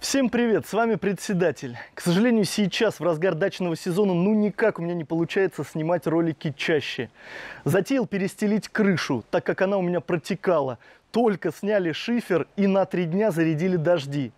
Всем привет, с вами председатель. К сожалению, сейчас, в разгар дачного сезона, ну никак у меня не получается снимать ролики чаще. Затеял перестелить крышу, так как она у меня протекала. Только сняли шифер и на три дня зарядили дожди.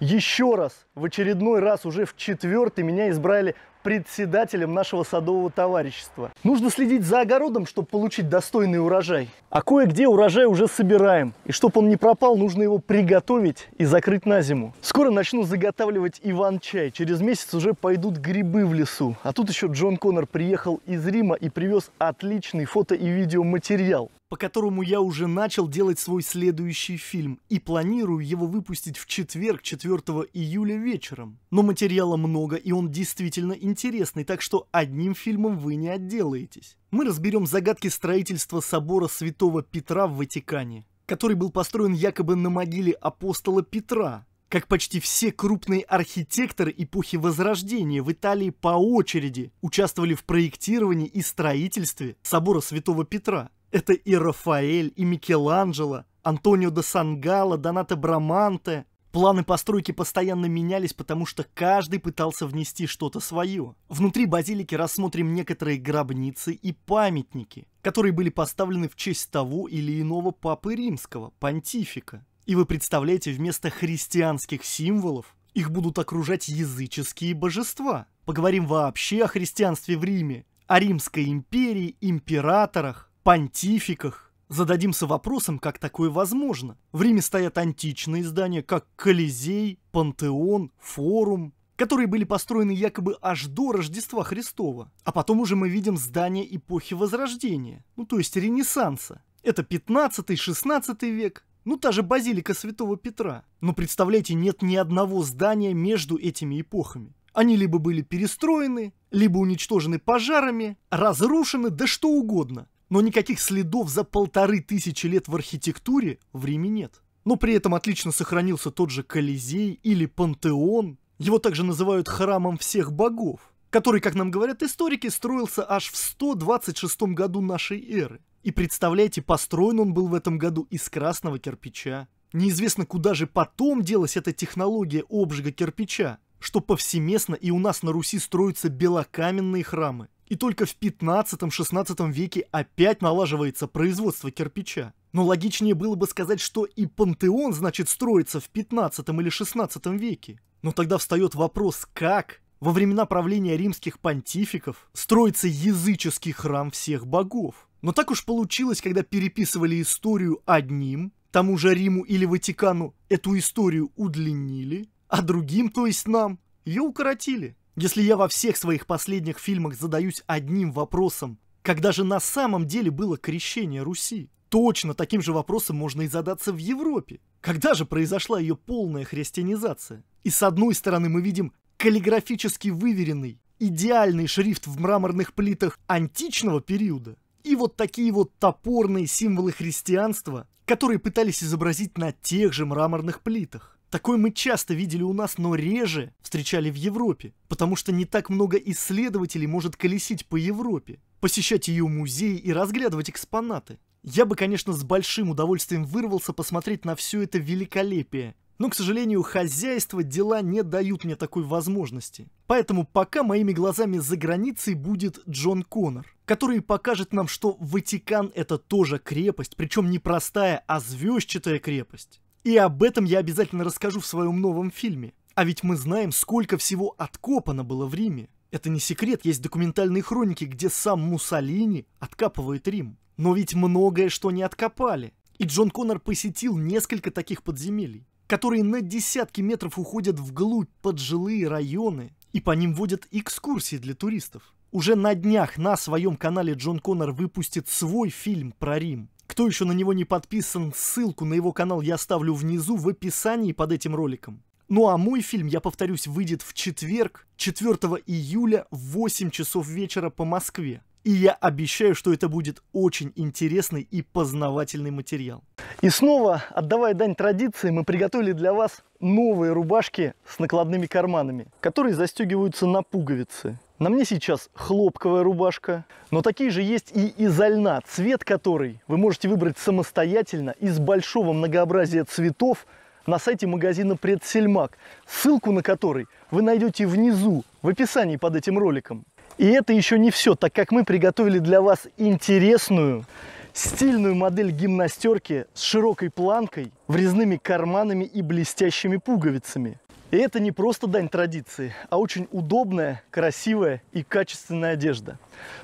Еще раз, в очередной раз, уже в четвертый, меня избрали председателем нашего садового товарищества. Нужно следить за огородом, чтобы получить достойный урожай. А кое-где урожай уже собираем. И чтобы он не пропал, нужно его приготовить и закрыть на зиму. Скоро начну заготавливать иван-чай. Через месяц уже пойдут грибы в лесу. А тут еще Джон Коннор приехал из Рима и привез отличный фото и видеоматериал по которому я уже начал делать свой следующий фильм и планирую его выпустить в четверг, 4 июля вечером. Но материала много и он действительно интересный, так что одним фильмом вы не отделаетесь. Мы разберем загадки строительства собора Святого Петра в Ватикане, который был построен якобы на могиле апостола Петра, как почти все крупные архитекторы эпохи Возрождения в Италии по очереди участвовали в проектировании и строительстве собора Святого Петра. Это и Рафаэль, и Микеланджело, Антонио де Сангало, Донато Браманте. Планы постройки постоянно менялись, потому что каждый пытался внести что-то свое. Внутри базилики рассмотрим некоторые гробницы и памятники, которые были поставлены в честь того или иного папы римского, понтифика. И вы представляете, вместо христианских символов их будут окружать языческие божества. Поговорим вообще о христианстве в Риме, о Римской империи, императорах понтификах. Зададимся вопросом, как такое возможно. В Риме стоят античные здания, как Колизей, Пантеон, Форум, которые были построены якобы аж до Рождества Христова. А потом уже мы видим здания эпохи Возрождения, ну то есть Ренессанса. Это 15-16 век, ну та же базилика Святого Петра. Но представляете, нет ни одного здания между этими эпохами. Они либо были перестроены, либо уничтожены пожарами, разрушены, да что угодно но никаких следов за полторы тысячи лет в архитектуре в Риме нет. Но при этом отлично сохранился тот же Колизей или Пантеон. Его также называют храмом всех богов, который, как нам говорят историки, строился аж в 126 году нашей эры. И представляете, построен он был в этом году из красного кирпича. Неизвестно, куда же потом делась эта технология обжига кирпича, что повсеместно и у нас на Руси строятся белокаменные храмы, и только в 15-16 веке опять налаживается производство кирпича. Но логичнее было бы сказать, что и пантеон, значит, строится в 15 или 16 веке. Но тогда встает вопрос, как во времена правления римских понтификов строится языческий храм всех богов. Но так уж получилось, когда переписывали историю одним, тому же Риму или Ватикану эту историю удлинили, а другим, то есть нам, ее укоротили. Если я во всех своих последних фильмах задаюсь одним вопросом, когда же на самом деле было крещение Руси? Точно таким же вопросом можно и задаться в Европе. Когда же произошла ее полная христианизация? И с одной стороны мы видим каллиграфически выверенный, идеальный шрифт в мраморных плитах античного периода, и вот такие вот топорные символы христианства, которые пытались изобразить на тех же мраморных плитах. Такое мы часто видели у нас, но реже встречали в Европе, потому что не так много исследователей может колесить по Европе, посещать ее музеи и разглядывать экспонаты. Я бы, конечно, с большим удовольствием вырвался посмотреть на все это великолепие, но, к сожалению, хозяйство, дела не дают мне такой возможности. Поэтому пока моими глазами за границей будет Джон Коннор, который покажет нам, что Ватикан это тоже крепость, причем не простая, а звездчатая крепость. И об этом я обязательно расскажу в своем новом фильме. А ведь мы знаем, сколько всего откопано было в Риме. Это не секрет, есть документальные хроники, где сам Муссолини откапывает Рим. Но ведь многое, что не откопали. И Джон Коннор посетил несколько таких подземелий, которые на десятки метров уходят вглубь под жилые районы, и по ним водят экскурсии для туристов. Уже на днях на своем канале Джон Коннор выпустит свой фильм про Рим, кто еще на него не подписан, ссылку на его канал я оставлю внизу в описании под этим роликом. Ну а мой фильм, я повторюсь, выйдет в четверг, 4 июля в 8 часов вечера по Москве. И я обещаю, что это будет очень интересный и познавательный материал. И снова, отдавая дань традиции, мы приготовили для вас новые рубашки с накладными карманами, которые застегиваются на пуговицы. На мне сейчас хлопковая рубашка, но такие же есть и из льна, цвет которой вы можете выбрать самостоятельно из большого многообразия цветов на сайте магазина «Предсельмак», ссылку на который вы найдете внизу, в описании под этим роликом. И это еще не все, так как мы приготовили для вас интересную, стильную модель гимнастерки с широкой планкой, врезными карманами и блестящими пуговицами – и это не просто дань традиции, а очень удобная, красивая и качественная одежда.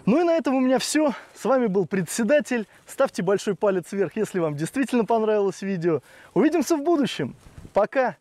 Ну и на этом у меня все. С вами был председатель. Ставьте большой палец вверх, если вам действительно понравилось видео. Увидимся в будущем. Пока!